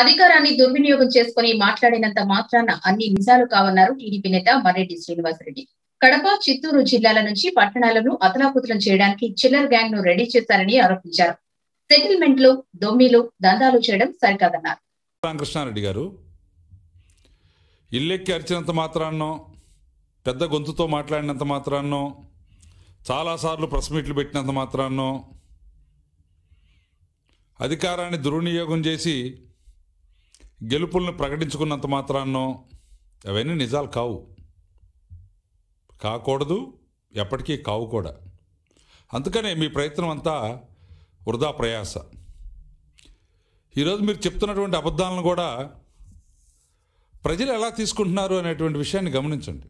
అధికారాన్ని దుర్వినియోగం చేసుకుని మాట్లాడినంత మాత్రాన అన్ని నిజాలు కావన్నారు టీడీపీ నేత మర్రెడ్డి శ్రీనివాసరెడ్డి కడప చిత్తూరు జిల్లాల నుంచి పట్టణాలను అతలాపుతలం చేయడానికి చిల్లర్ గ్యాంగ్ ను రెడీ చేశారని ఆరోపించారు సెటిల్మెంట్లు దొమ్మిలు దందాలు చేయడం సరికాదన్నారు రామకృష్ణారెడ్డి గారు ఇల్లెక్కి అరిచినంత మాత్రాన్నో పెద్ద గొంతుతో మాట్లాడినంత మాత్రాన్నో చాలాసార్లు ప్రెస్ మీట్లు పెట్టినంత మాత్రాన్నో అధికారాన్ని దుర్వినియోగం చేసి గెలుపులను ప్రకటించుకున్నంత మాత్రాన్నో అవన్నీ నిజాలు కావు కాకూడదు ఎప్పటికీ కావు కూడా అందుకనే మీ ప్రయత్నం అంతా వృధా ప్రయాస ఈరోజు మీరు చెప్తున్నటువంటి అబద్ధాలను కూడా ప్రజలు ఎలా తీసుకుంటున్నారు అనేటువంటి విషయాన్ని గమనించండి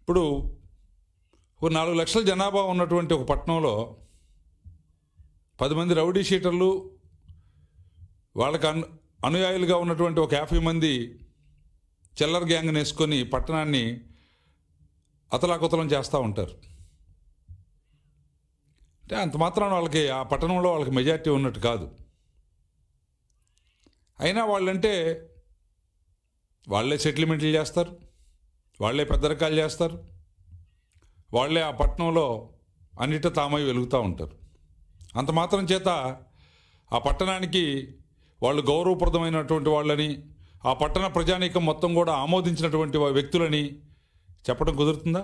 ఇప్పుడు ఓ నాలుగు లక్షల జనాభా ఉన్నటువంటి ఒక పట్టణంలో పది మంది రౌడీ షీటర్లు వాళ్ళకి అను అనుయాయులుగా ఉన్నటువంటి ఒక యాభై మంది చిల్లర గ్యాంగ్ వేసుకొని పట్టణాన్ని అతలాకుతలం చేస్తూ ఉంటారు అంటే అంత మాత్రం వాళ్ళకి ఆ పట్టణంలో వాళ్ళకి మెజార్టీ ఉన్నట్టు కాదు అయినా వాళ్ళంటే వాళ్ళే సెటిల్మెంట్లు చేస్తారు వాళ్ళే పెద్ద రకాలు చేస్తారు వాళ్ళే ఆ పట్టణంలో అన్నిట తామై వెలుగుతూ ఉంటారు అంత మాత్రం చేత ఆ పట్టణానికి వాళ్ళు గౌరవప్రదమైనటువంటి వాళ్ళని ఆ పట్టణ ప్రజానీకం మొత్తం కూడా ఆమోదించినటువంటి వ్యక్తులని చెప్పడం కుదురుతుందా